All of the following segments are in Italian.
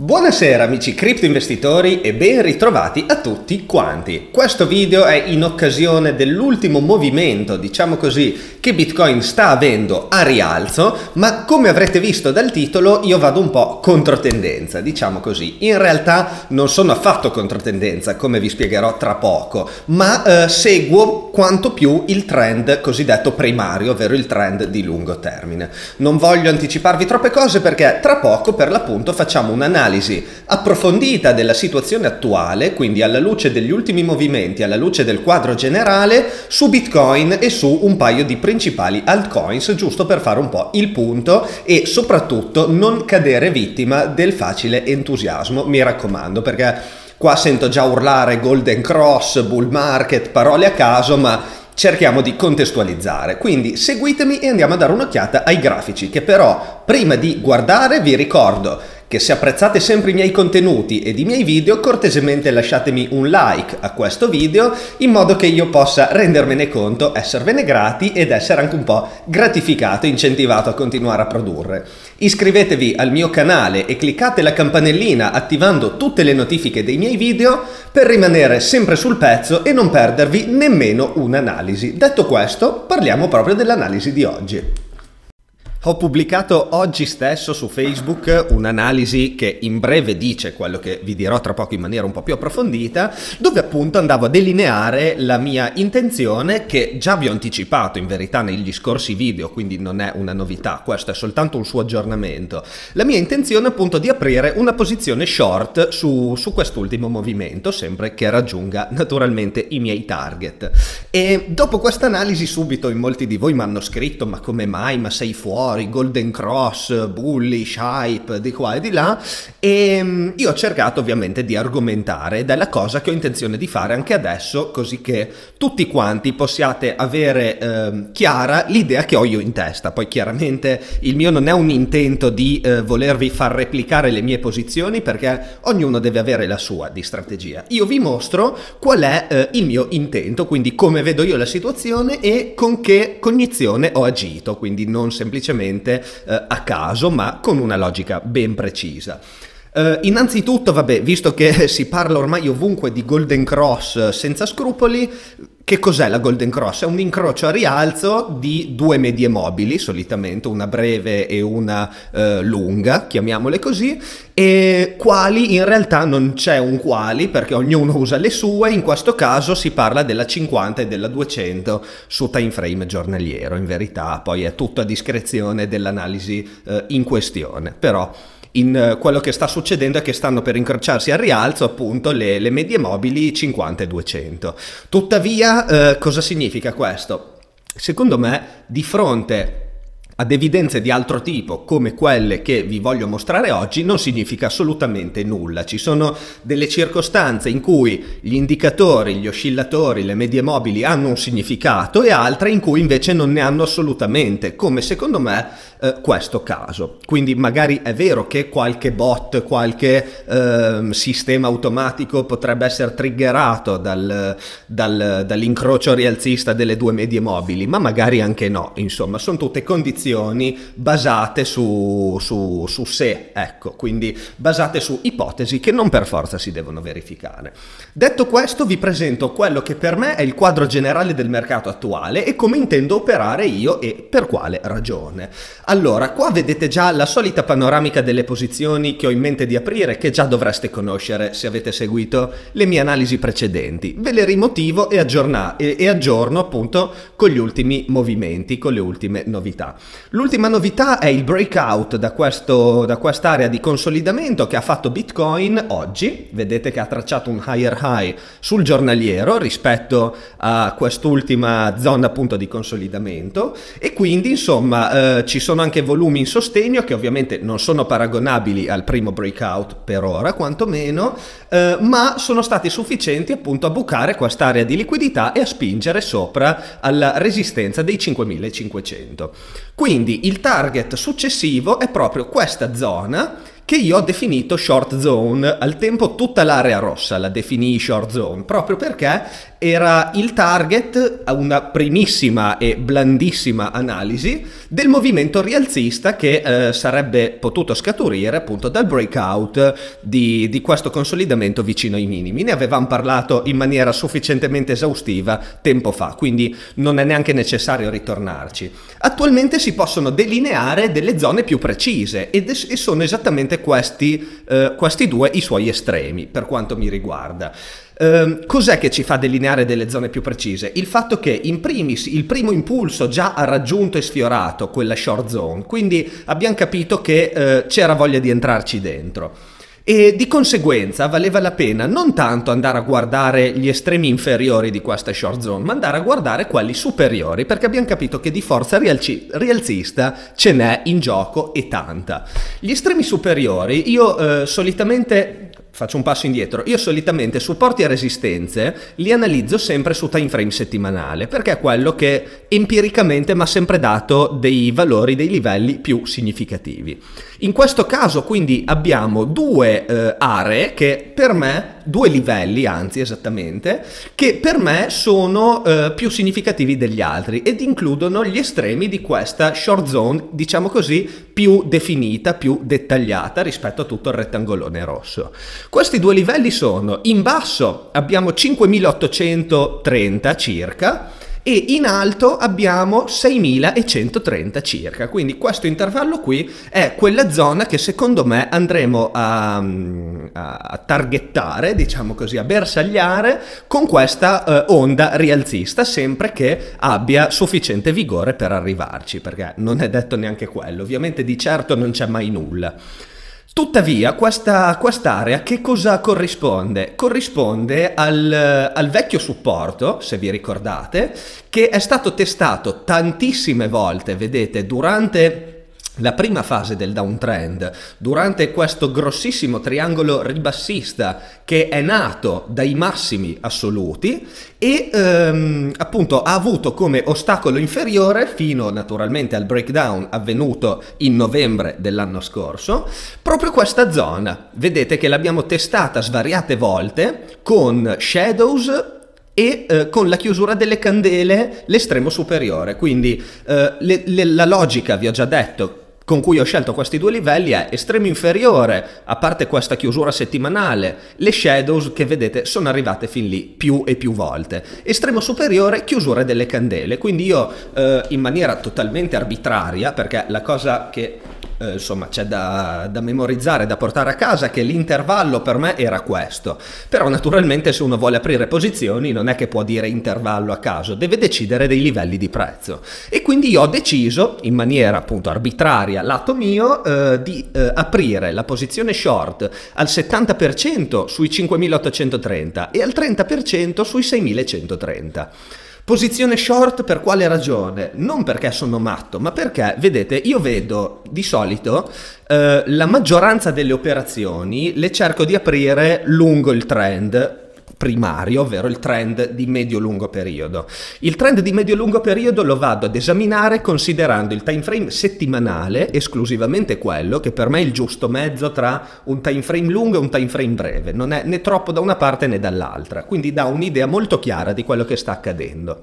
Buonasera amici cripto investitori e ben ritrovati a tutti quanti. Questo video è in occasione dell'ultimo movimento, diciamo così, che Bitcoin sta avendo a rialzo, ma come avrete visto dal titolo io vado un po' controtendenza, diciamo così. In realtà non sono affatto controtendenza, come vi spiegherò tra poco, ma eh, seguo quanto più il trend cosiddetto primario, ovvero il trend di lungo termine. Non voglio anticiparvi troppe cose perché tra poco per l'appunto facciamo un'analisi approfondita della situazione attuale, quindi alla luce degli ultimi movimenti, alla luce del quadro generale, su Bitcoin e su un paio di principi principali altcoins giusto per fare un po' il punto e soprattutto non cadere vittima del facile entusiasmo, mi raccomando, perché qua sento già urlare Golden Cross, Bull Market, parole a caso, ma cerchiamo di contestualizzare. Quindi seguitemi e andiamo a dare un'occhiata ai grafici che però prima di guardare vi ricordo che se apprezzate sempre i miei contenuti ed i miei video cortesemente lasciatemi un like a questo video in modo che io possa rendermene conto, esservene grati ed essere anche un po' gratificato incentivato a continuare a produrre. Iscrivetevi al mio canale e cliccate la campanellina attivando tutte le notifiche dei miei video per rimanere sempre sul pezzo e non perdervi nemmeno un'analisi. Detto questo parliamo proprio dell'analisi di oggi. Ho pubblicato oggi stesso su Facebook un'analisi che in breve dice quello che vi dirò tra poco in maniera un po' più approfondita, dove appunto andavo a delineare la mia intenzione che già vi ho anticipato in verità negli scorsi video, quindi non è una novità, questo è soltanto un suo aggiornamento. La mia intenzione appunto di aprire una posizione short su, su quest'ultimo movimento, sempre che raggiunga naturalmente i miei target. E dopo questa analisi subito in molti di voi mi hanno scritto ma come mai, ma sei fuori? fuori, Golden Cross, Bully, Shipe, di qua e di là, e ehm, io ho cercato ovviamente di argomentare ed è la cosa che ho intenzione di fare anche adesso, così che tutti quanti possiate avere eh, chiara l'idea che ho io in testa. Poi chiaramente il mio non è un intento di eh, volervi far replicare le mie posizioni, perché ognuno deve avere la sua di strategia. Io vi mostro qual è eh, il mio intento, quindi come vedo io la situazione e con che cognizione ho agito, quindi non semplicemente semplicemente eh, a caso ma con una logica ben precisa. Uh, innanzitutto, vabbè, visto che si parla ormai ovunque di Golden Cross eh, senza scrupoli, che cos'è la Golden Cross? È un incrocio a rialzo di due medie mobili, solitamente una breve e una eh, lunga, chiamiamole così, e quali in realtà non c'è un quali perché ognuno usa le sue, in questo caso si parla della 50 e della 200 su time frame giornaliero, in verità poi è tutto a discrezione dell'analisi eh, in questione, però in eh, quello che sta succedendo è che stanno per incrociarsi al rialzo appunto le, le medie mobili 50 e 200. Tuttavia, eh, cosa significa questo? Secondo me, di fronte ad evidenze di altro tipo, come quelle che vi voglio mostrare oggi, non significa assolutamente nulla. Ci sono delle circostanze in cui gli indicatori, gli oscillatori, le medie mobili hanno un significato e altre in cui invece non ne hanno assolutamente, come secondo me eh, questo caso. Quindi magari è vero che qualche bot, qualche eh, sistema automatico potrebbe essere triggerato dal, dal, dall'incrocio rialzista delle due medie mobili, ma magari anche no. Insomma, sono tutte condizioni supposizioni basate su, su, su sé, ecco, quindi basate su ipotesi che non per forza si devono verificare. Detto questo vi presento quello che per me è il quadro generale del mercato attuale e come intendo operare io e per quale ragione. Allora, qua vedete già la solita panoramica delle posizioni che ho in mente di aprire che già dovreste conoscere se avete seguito le mie analisi precedenti. Ve le rimotivo e, aggiorna- e, e aggiorno appunto con gli ultimi movimenti, con le ultime novità. L'ultima novità è il breakout da, questo, da quest'area di consolidamento che ha fatto Bitcoin oggi. Vedete che ha tracciato un higher high sul giornaliero rispetto a quest'ultima zona appunto di consolidamento e quindi insomma eh, ci sono anche volumi in sostegno che ovviamente non sono paragonabili al primo breakout per ora quantomeno eh, ma sono stati sufficienti appunto a bucare quest'area di liquidità e a spingere sopra alla resistenza dei 5500. Quindi il target successivo è proprio questa zona che io ho definito short zone, al tempo tutta l'area rossa la definì short zone, proprio perché era il target a una primissima e blandissima analisi del movimento rialzista che eh, sarebbe potuto scaturire appunto dal breakout di, di questo consolidamento vicino ai minimi. Ne avevamo parlato in maniera sufficientemente esaustiva tempo fa, quindi non è neanche necessario ritornarci. Attualmente si possono delineare delle zone più precise ed es- e sono esattamente questi, eh, questi due i suoi estremi, per quanto mi riguarda. Ehm, cos'è che ci fa delineare delle zone più precise? Il fatto che in primis il primo impulso già ha raggiunto e sfiorato quella short zone, quindi abbiamo capito che uh, c'era voglia di entrarci dentro. E di conseguenza valeva la pena non tanto andare a guardare gli estremi inferiori di questa short zone, ma andare a guardare quelli superiori, perché abbiamo capito che di forza rialci- rialzista ce n'è in gioco e tanta. Gli estremi superiori, io eh, solitamente faccio un passo indietro. Io solitamente supporti e resistenze li analizzo sempre su time frame settimanale, perché è quello che empiricamente mi ha sempre dato dei valori, dei livelli più significativi. In questo caso quindi abbiamo due eh, aree che per me, due livelli anzi esattamente, che per me sono eh, più significativi degli altri ed includono gli estremi di questa short zone, diciamo così, più definita, più dettagliata rispetto a tutto il rettangolone rosso. Questi due livelli sono, in basso abbiamo 5830 circa, e in alto abbiamo 6130 circa, quindi questo intervallo qui è quella zona che secondo me andremo a, a targettare, diciamo così, a bersagliare con questa eh, onda rialzista, sempre che abbia sufficiente vigore per arrivarci, perché non è detto neanche quello, ovviamente di certo non c'è mai nulla. Tuttavia, questa, quest'area che cosa corrisponde? Corrisponde al, al, vecchio supporto, se vi ricordate, che è stato testato tantissime volte, vedete, durante la prima fase del downtrend, durante questo grossissimo triangolo ribassista che è nato dai massimi assoluti e ehm, appunto ha avuto come ostacolo inferiore fino naturalmente al breakdown avvenuto in novembre dell'anno scorso, proprio questa zona. Vedete che l'abbiamo testata svariate volte con shadows e eh, con la chiusura delle candele l'estremo superiore. Quindi eh, le, le, la logica, vi ho già detto, con cui ho scelto questi due livelli è estremo inferiore, a parte questa chiusura settimanale, le shadows che vedete sono arrivate fin lì più e più volte, estremo superiore chiusura delle candele, quindi io eh, in maniera totalmente arbitraria, perché la cosa che eh, insomma c'è da, da, memorizzare, da portare a casa che l'intervallo per me era questo, però naturalmente se uno vuole aprire posizioni non è che può dire intervallo a caso, deve decidere dei livelli di prezzo e quindi io ho deciso in maniera appunto arbitraria lato mio eh, di eh, aprire la posizione short al 70% sui 5830 e al 30% sui 6130. Posizione short per quale ragione? Non perché sono matto, ma perché, vedete, io vedo di solito eh, la maggioranza delle operazioni le cerco di aprire lungo il trend primario, ovvero il trend di medio-lungo periodo. Il trend di medio-lungo periodo lo vado ad esaminare considerando il time frame settimanale, esclusivamente quello, che per me è il giusto mezzo tra un time frame lungo e un time frame breve, non è né troppo da una parte né dall'altra, quindi dà un'idea molto chiara di quello che sta accadendo.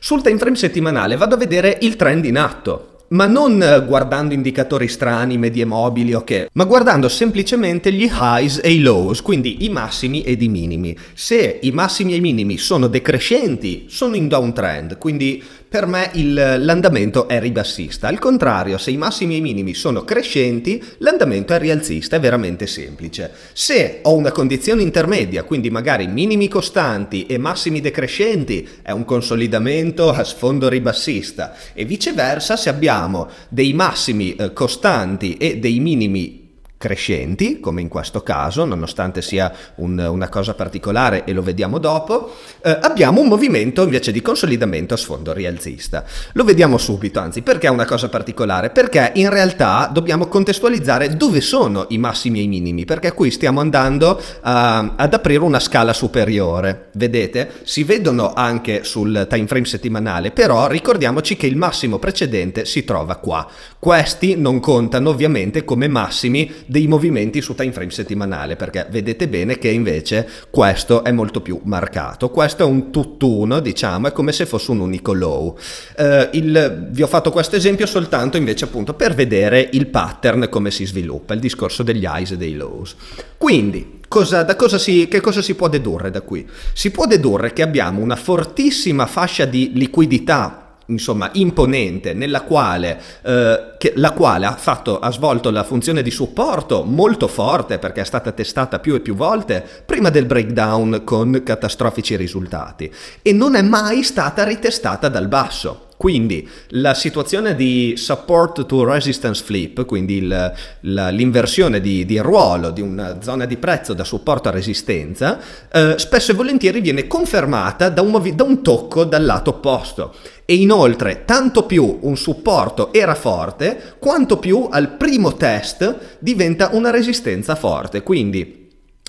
Sul time frame settimanale vado a vedere il trend in atto, ma non eh, guardando indicatori strani, medie mobili o okay, che, ma guardando semplicemente gli highs e i lows, quindi i massimi ed i minimi. Se i massimi e i minimi sono decrescenti, sono in downtrend, quindi per me il, l'andamento è ribassista. Al contrario, se i massimi e i minimi sono crescenti, l'andamento è rialzista, è veramente semplice. Se ho una condizione intermedia, quindi magari minimi costanti e massimi decrescenti, è un consolidamento a sfondo ribassista e viceversa se abbiamo dei massimi eh, costanti e dei minimi crescenti, come in questo caso, nonostante sia un, una cosa particolare e lo vediamo dopo, eh, abbiamo un movimento invece di consolidamento a sfondo rialzista. Lo vediamo subito, anzi, perché è una cosa particolare? Perché in realtà dobbiamo contestualizzare dove sono i massimi e i minimi, perché qui stiamo andando a, eh, ad aprire una scala superiore. Vedete? Si vedono anche sul time frame settimanale, però ricordiamoci che il massimo precedente si trova qua. Questi non contano ovviamente come massimi dei movimenti su time frame settimanale, perché vedete bene che invece questo è molto più marcato. Questo è un tutt'uno, diciamo, è come se fosse un unico low. Eh, il, vi ho fatto questo esempio soltanto invece appunto per vedere il pattern come si sviluppa, il discorso degli highs e dei lows. Quindi, Cosa, cosa si, che cosa si può dedurre da qui? Si può dedurre che abbiamo una fortissima fascia di liquidità insomma, imponente nella quale, eh, che, la quale ha, fatto, ha svolto la funzione di supporto molto forte perché è stata testata più e più volte prima del breakdown con catastrofici risultati e non è mai stata ritestata dal basso. Quindi la situazione di support to resistance flip, quindi il, la, l'inversione di, di, ruolo di una zona di prezzo da supporto a resistenza, eh, spesso e volentieri viene confermata da un, da un tocco dal lato opposto. E inoltre, tanto più un supporto era forte, quanto più al primo test diventa una resistenza forte. Quindi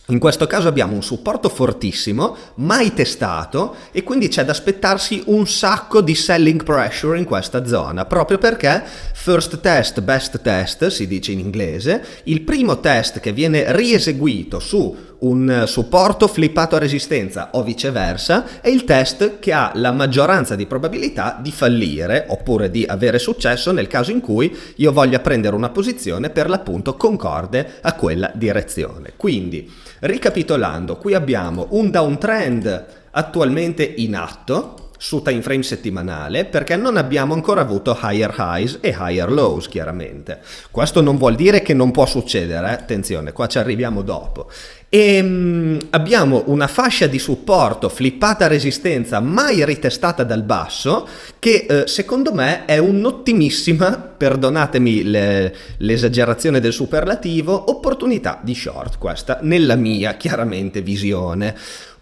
in questo caso abbiamo un supporto fortissimo, mai testato e quindi c'è da aspettarsi un sacco di selling pressure in questa zona, proprio perché first test, best test si dice in inglese, il primo test che viene rieseguito su un supporto flippato a resistenza o viceversa è il test che ha la maggioranza di probabilità di fallire oppure di avere successo nel caso in cui io voglia prendere una posizione per l'appunto concorde a quella direzione. Quindi, ricapitolando, qui abbiamo un downtrend attualmente in atto su time frame settimanale perché non abbiamo ancora avuto higher highs e higher lows chiaramente. Questo non vuol dire che non può succedere, eh? attenzione, qua ci arriviamo dopo. E mm, abbiamo una fascia di supporto flippata resistenza mai ritestata dal basso che eh, secondo me è un'ottimissima, perdonatemi le, l'esagerazione del superlativo, opportunità di short questa nella mia chiaramente visione.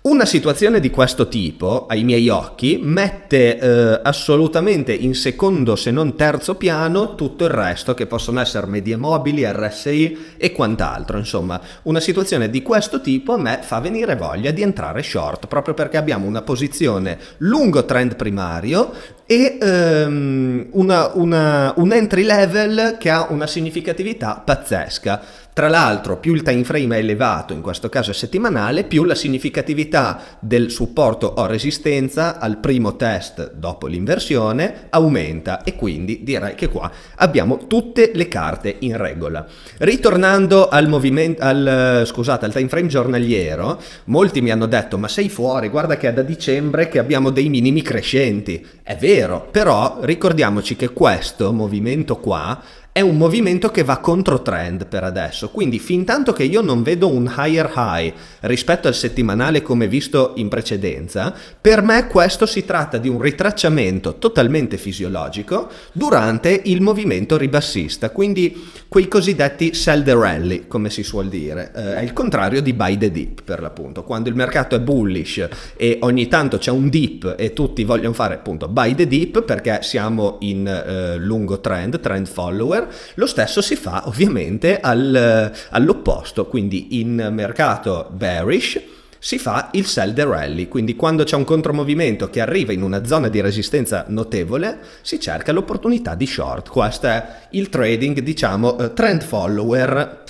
Una situazione di questo tipo, ai miei occhi, mette eh, assolutamente in secondo se non terzo piano tutto il resto che possono essere medie mobili, RSI e quant'altro. Insomma, una situazione di questo tipo a me fa venire voglia di entrare short, proprio perché abbiamo una posizione lungo trend primario, e um, una, una, un entry level che ha una significatività pazzesca. Tra l'altro, più il time frame è elevato, in questo caso è settimanale, più la significatività del supporto o resistenza al primo test dopo l'inversione aumenta e quindi direi che qua abbiamo tutte le carte in regola. Ritornando al, al, scusate, al time frame giornaliero, molti mi hanno detto "Ma sei fuori, guarda che è da dicembre che abbiamo dei minimi crescenti". È vero vero, però ricordiamoci che questo movimento qua è un movimento che va contro trend per adesso, quindi fin tanto che io non vedo un higher high rispetto al settimanale come visto in precedenza, per me questo si tratta di un ritracciamento totalmente fisiologico durante il movimento ribassista, quindi quei cosiddetti sell the rally, come si suol dire, eh, è il contrario di buy the dip per l'appunto, quando il mercato è bullish e ogni tanto c'è un dip e tutti vogliono fare appunto buy the dip perché siamo in eh, lungo trend, trend follower, lo stesso si fa ovviamente al, eh, all'opposto, quindi in mercato bearish si fa il sell the rally, quindi quando c'è un contromovimento che arriva in una zona di resistenza notevole, si cerca l'opportunità di short. Questo è il trading, diciamo, eh, trend follower.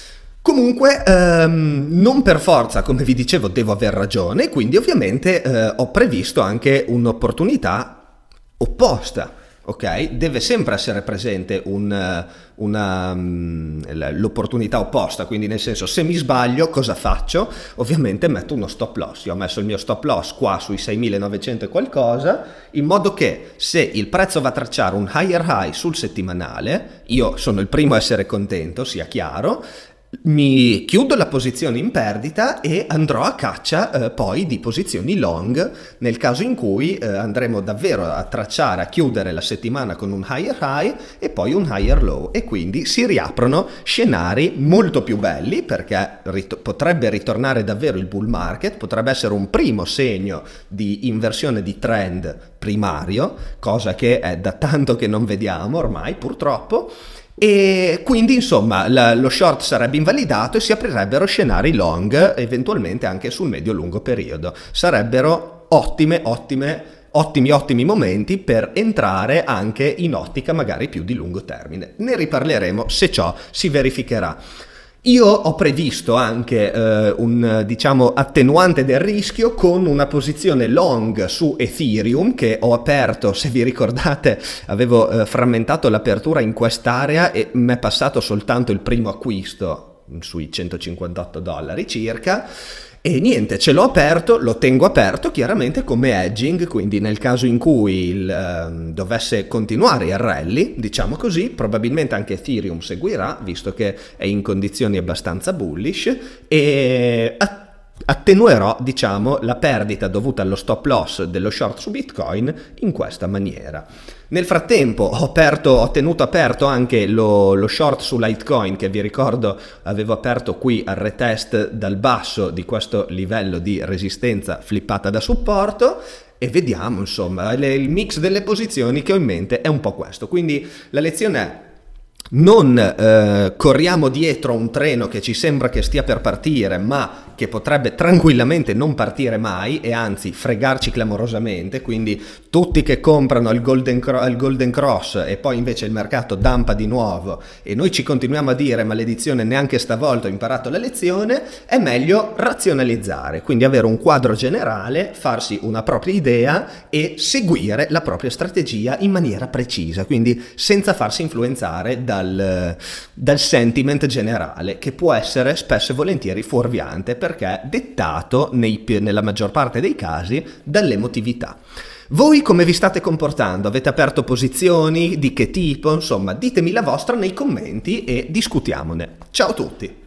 Comunque, ehm, non per forza, come vi dicevo, devo aver ragione, quindi ovviamente eh, ho previsto anche un'opportunità opposta ok? Deve sempre essere presente un, um, l'opportunità opposta, quindi nel senso se mi sbaglio cosa faccio? Ovviamente metto uno stop loss, io ho messo il mio stop loss qua sui 6.900 e qualcosa, in modo che se il prezzo va a tracciare un higher high sul settimanale, io sono il primo a essere contento, sia chiaro, mi chiudo la posizione in perdita e andrò a caccia eh, poi di posizioni long nel caso in cui eh, andremo davvero a tracciare, a chiudere la settimana con un higher high e poi un higher low e quindi si riaprono scenari molto più belli perché rit- potrebbe ritornare davvero il bull market, potrebbe essere un primo segno di inversione di trend primario, cosa che è da tanto che non vediamo ormai purtroppo e quindi, insomma, la, lo short sarebbe invalidato e si aprirebbero scenari long, eventualmente anche sul medio-lungo periodo. Sarebbero ottime, ottime ottimi ottimi momenti per entrare anche in ottica magari più di lungo termine. Ne riparleremo se ciò si verificherà. Io ho previsto anche eh, un diciamo, attenuante del rischio con una posizione long su Ethereum che ho aperto, se vi ricordate avevo eh, frammentato l'apertura in quest'area e mi è passato soltanto il primo acquisto sui 158 dollari circa e niente, ce l'ho aperto, lo tengo aperto chiaramente come edging, quindi nel caso in cui il, eh, dovesse continuare il rally, diciamo così, probabilmente anche Ethereum seguirà, visto che è in condizioni abbastanza bullish, e attenzione attenuerò diciamo, la perdita dovuta allo stop loss dello short su bitcoin in questa maniera nel frattempo ho, aperto, ho tenuto aperto anche lo, lo, short su Litecoin che vi ricordo avevo aperto qui al retest dal basso di questo livello di resistenza flippata da supporto e vediamo insomma le, il mix delle posizioni che ho in mente è un po' questo quindi la lezione è non eh, corriamo dietro un treno che ci sembra che stia per partire, ma che potrebbe tranquillamente non partire mai e anzi fregarci clamorosamente, quindi tutti che comprano il Golden, al golden Cross e poi invece il mercato dampa di nuovo e noi ci continuiamo a dire maledizione neanche stavolta ho imparato la lezione, è meglio razionalizzare, quindi avere un quadro generale, farsi una propria idea e seguire la propria strategia in maniera precisa, quindi senza farsi influenzare da dal, dal sentiment generale, che può essere spesso e volentieri fuorviante perché dettato nei, nella maggior parte dei casi dall'emotività. Voi come vi state comportando? Avete aperto posizioni? Di che tipo? Insomma, ditemi la vostra nei commenti e discutiamone. Ciao a tutti!